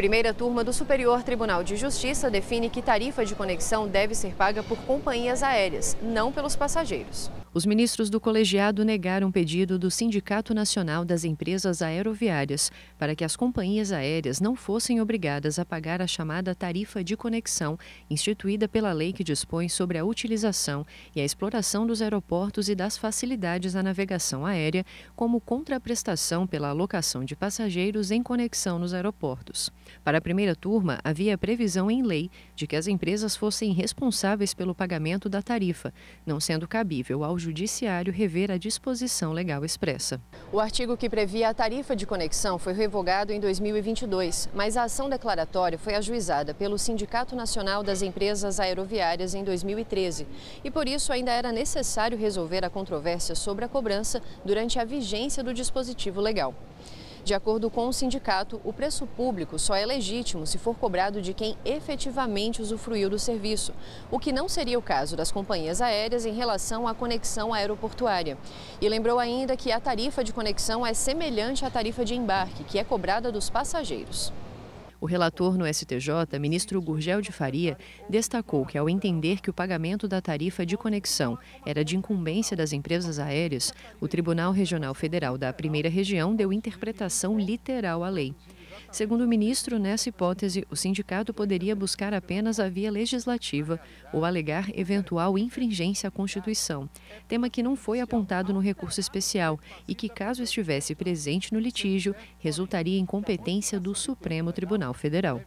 Primeira turma do Superior Tribunal de Justiça define que tarifa de conexão deve ser paga por companhias aéreas, não pelos passageiros os ministros do colegiado negaram um pedido do Sindicato Nacional das Empresas Aeroviárias para que as companhias aéreas não fossem obrigadas a pagar a chamada tarifa de conexão, instituída pela lei que dispõe sobre a utilização e a exploração dos aeroportos e das facilidades à navegação aérea, como contraprestação pela alocação de passageiros em conexão nos aeroportos. Para a primeira turma, havia previsão em lei de que as empresas fossem responsáveis pelo pagamento da tarifa, não sendo cabível ao Judiciário rever a disposição legal expressa. O artigo que previa a tarifa de conexão foi revogado em 2022, mas a ação declaratória foi ajuizada pelo Sindicato Nacional das Empresas Aeroviárias em 2013 e por isso ainda era necessário resolver a controvérsia sobre a cobrança durante a vigência do dispositivo legal. De acordo com o sindicato, o preço público só é legítimo se for cobrado de quem efetivamente usufruiu do serviço, o que não seria o caso das companhias aéreas em relação à conexão aeroportuária. E lembrou ainda que a tarifa de conexão é semelhante à tarifa de embarque, que é cobrada dos passageiros. O relator no STJ, ministro Gurgel de Faria, destacou que, ao entender que o pagamento da tarifa de conexão era de incumbência das empresas aéreas, o Tribunal Regional Federal da Primeira Região deu interpretação literal à lei. Segundo o ministro, nessa hipótese, o sindicato poderia buscar apenas a via legislativa ou alegar eventual infringência à Constituição, tema que não foi apontado no recurso especial e que, caso estivesse presente no litígio, resultaria em competência do Supremo Tribunal Federal.